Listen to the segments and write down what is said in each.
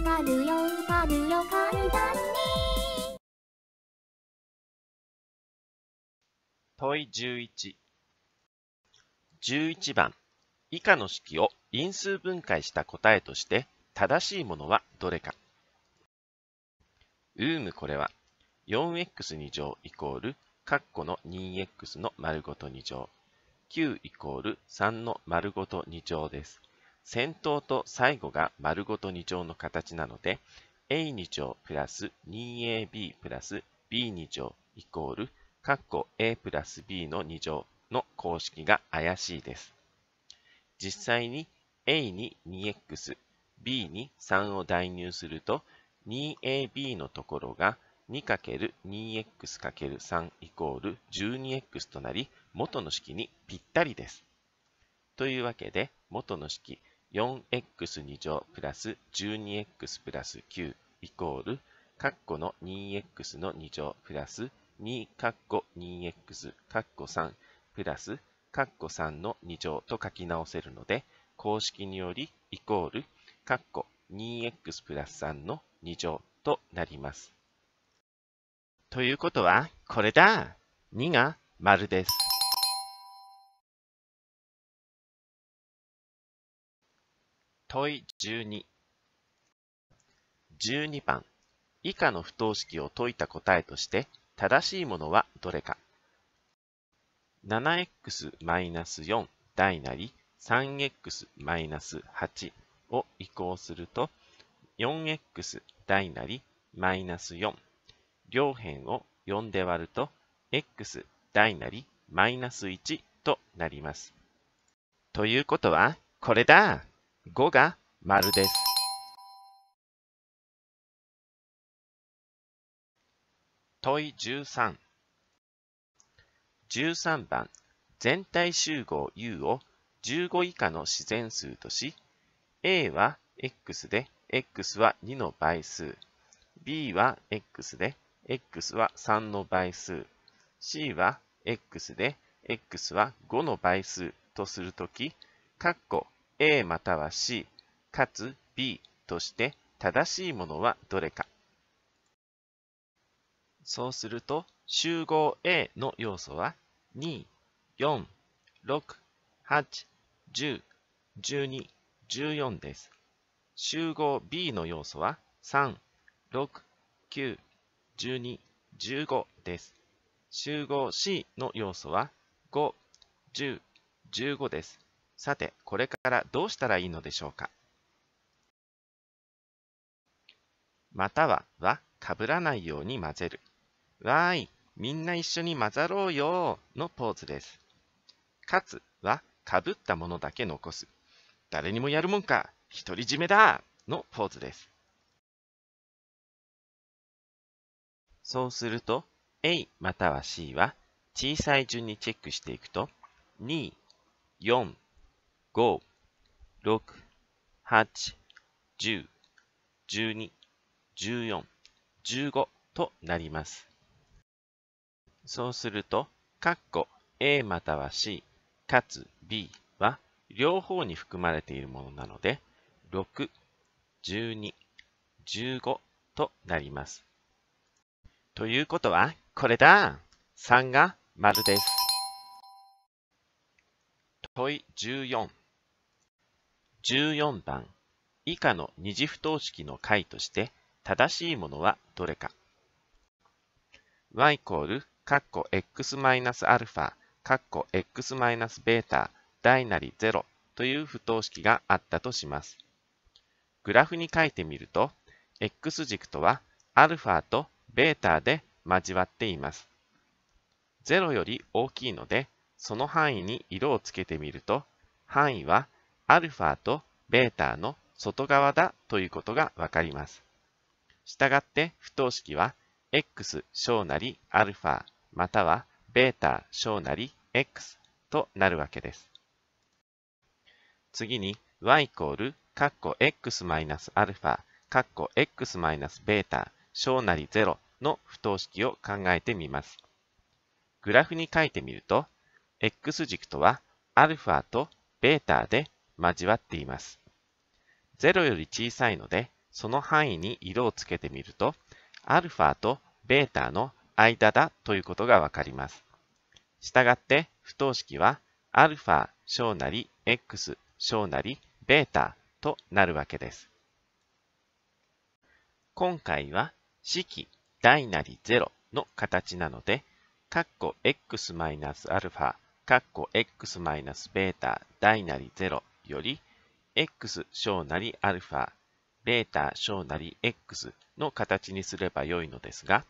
かるよわかるよ簡単に問い11 11番以下の式を因数分解した答えとして正しいものはどれかうーむこれは 4x2 乗イコール括弧の 2x の丸ごと2乗9イコール3の丸ごと2乗です先頭と最後が丸ごと2乗の形なので、a2 乗プラス 2ab プラス b2 乗イコール、カッコ a プラス b の2乗の公式が怪しいです。実際に a に 2x、b に3を代入すると、2ab のところが 2×2x×3 イコール 12x となり、元の式にぴったりです。というわけで、元の式 4x2 乗プラス 12x プラス9イコール、カッコの 2x の2乗プラス2カッコ 2x カッコ3プラスカッコ3の2乗と書き直せるので、公式によりイコール、カッコ 2x プラス3の2乗となります。ということは、これだ !2 が丸です。問い12。12番。以下の不等式を解いた答えとして、正しいものはどれか。7x-4 大なり 3x-8 を移行すると、4x 大なりマイナス4。両辺を4で割ると、x 大なりマイナス1となります。ということは、これだ5が丸です。問い13。13番、全体集合 U を15以下の自然数とし、A は X で、X は2の倍数、B は X で、X は3の倍数、C は X で、X は5の倍数とするとき、括弧 A または C かつ B として正しいものはどれかそうすると集合 A の要素は2、4、6、8、10、12、14です。集合 B の要素は3、6、9、12、15です。集合 C の要素は5、10、15です。さて、これからどうしたらいいのでしょうかまたははかぶらないように混ぜる。わーい、みんな一緒に混ざろうよのポーズです。かつはかぶったものだけ残す。誰にもやるもんか、独り占めだのポーズです。そうすると、A または C は小さい順にチェックしていくと、2、4、となります。そうすると、かっこ A または C かつ B は両方に含まれているものなので、6、12、15となります。ということは、これだ !3 が丸です。問い14。14番以下の二次不等式の解として正しいものはどれか y イコールカッ x-α カッ β 大なり0という不等式があったとします。グラフに書いてみると x 軸とは α と β で交わっています。0より大きいのでその範囲に色をつけてみると範囲はアルファとベータの外側だということがわかります。したがって不等式は x 小なり α またはベータ小なり x となるわけです。次に y イコール、カッコ x マイナス α、カッコ x マイナス β 小なり0の不等式を考えてみます。グラフに書いてみると、x 軸とはアルファとベータで交わっています。0より小さいので、その範囲に色をつけてみると、α と β の間だということがわかります。したがって、不等式は α 小なり x 小なり β となるわけです。今回は式大なり0の形なので、カッコ x-α マイナス、カッコ x-β マイナス大なり0より x 小なり α、ベータ小なり x の形にすればよいのですが、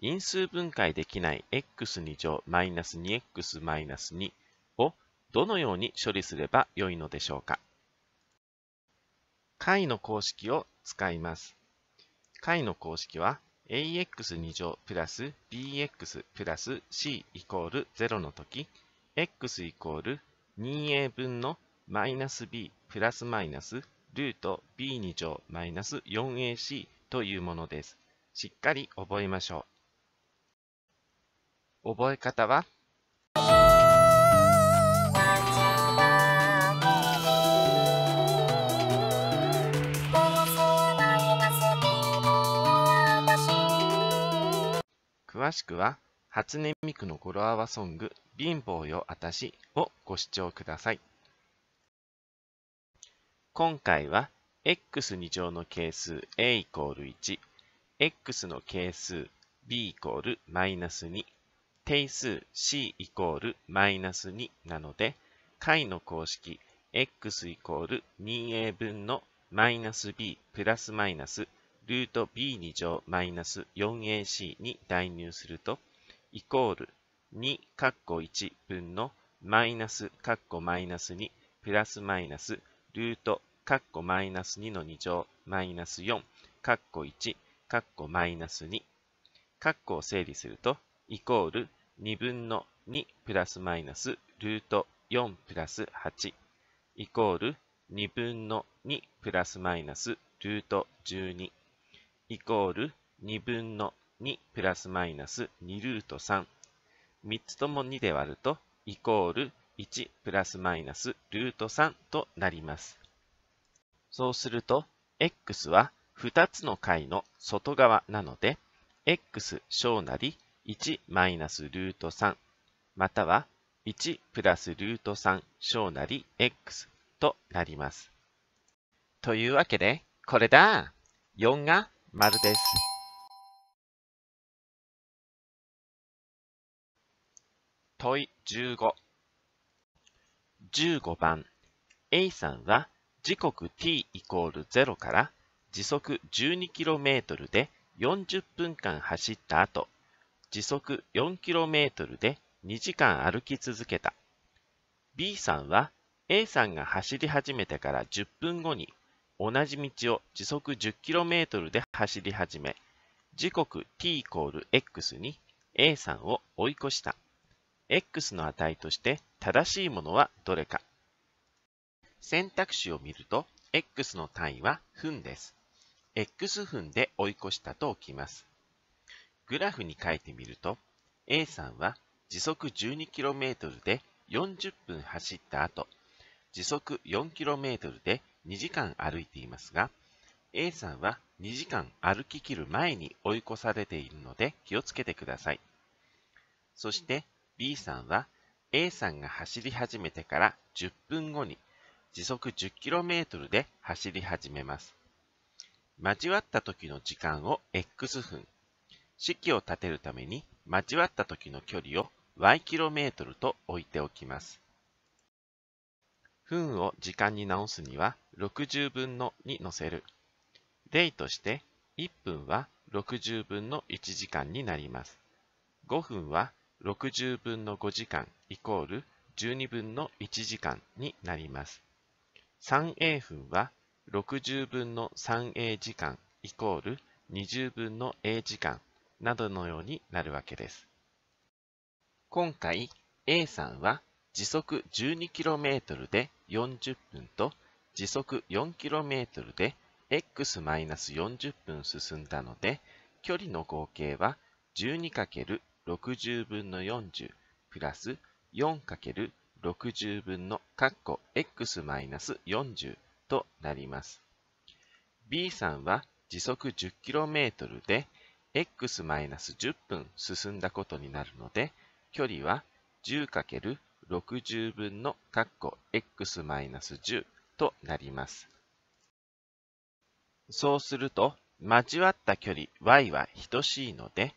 因数分解できない x2 乗 -2x-2 をどのように処理すればよいのでしょうか。解の公式を使います。解の公式は ax2 乗プラス bx プラス c イコール0の時 x イコール 2a 分のマイナス b プラスマイナスルート b2 乗マイナス 4ac というものです。しっかり覚えましょう。覚え方は詳しくは初音ミクの語呂合わソング「貧乏よあたし」をご視聴ください。今回は x 2乗の係数 a イコール1、x の係数 b イコールマイナス2、定数 c イコールマイナス2なので、解の公式 x イコール 2a 分のマイナス b プラスマイナスルート b2 乗マイナス 4ac に代入すると、イコール2カッコ1分のマイナスカッコマイナス2プラスマイナスルート、カッコマイナス2の2乗、マイナス4、カッコ1、カッコマイナス2、カッコを整理すると、イコール2分の2プラスマイナスルート4プラス8、イコール2分の2プラスマイナスルート12、イコール2分の2プラスマイナス2ルート3、3つとも2で割ると、イコール1プラスマイナスルート3となります。そうすると、x は2つの解の外側なので、x 小なり1マイナスルート3、または1プラスルート3小なり x となります。というわけで、これだ !4 が丸です。問い15。15番 A さんは時刻 t イコール0から時速 12km で40分間走った後時速 4km で2時間歩き続けた B さんは A さんが走り始めてから10分後に同じ道を時速 10km で走り始め時刻 t イコール x に A さんを追い越した x の値として正しいものはどれか。選択肢を見ると、x の単位は分です。x 分で追い越したと置きます。グラフに書いてみると、A さんは時速 12km で40分走った後、時速 4km で2時間歩いていますが、A さんは2時間歩ききる前に追い越されているので気をつけてください。そして B さんは A さんが走り始めてから10分後に時速 10km で走り始めます。交わった時の時間を X 分、式を立てるために交わった時の距離を y km と置いておきます。分を時間に直すには60分のに乗せる。例として1分は60分の1時間になります。5分は60分の5時間イコール12分の1時間になります。3A 分は60分の 3A 時間イコール20分の A 時間などのようになるわけです。今回 A さんは時速 12km で40分と時速 4km で x-40 分進んだので距離の合計は 12×40 60分の40プラス 4×60 分のカッコ x マイナス40となります。B さんは時速 10km で x マイナス10分進んだことになるので距離は 10×60 分のカッコ x マイナス10となります。そうすると交わった距離 y は等しいので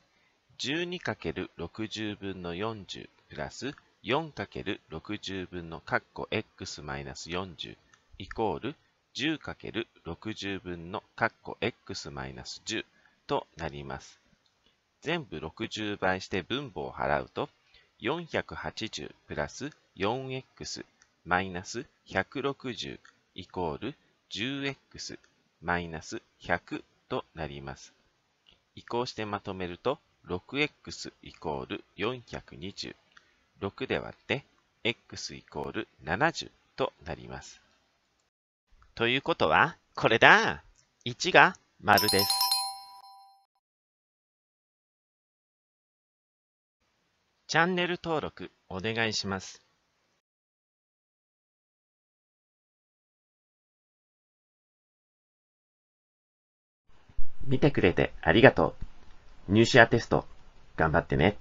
12×60 分の40プラス 4×60 分のカッコ x-40 イコール 10×60 分のカッコ x-10 となります。全部60倍して分母を払うと、480プラス 4x マイナス160イコール 10x マイナス100となります。移行してまとめると、6x イコール420。6で割って、x イコール70となります。ということは、これだ !1 が丸です。チャンネル登録お願いします。見てくれてありがとう。入試アテスト、頑張ってね。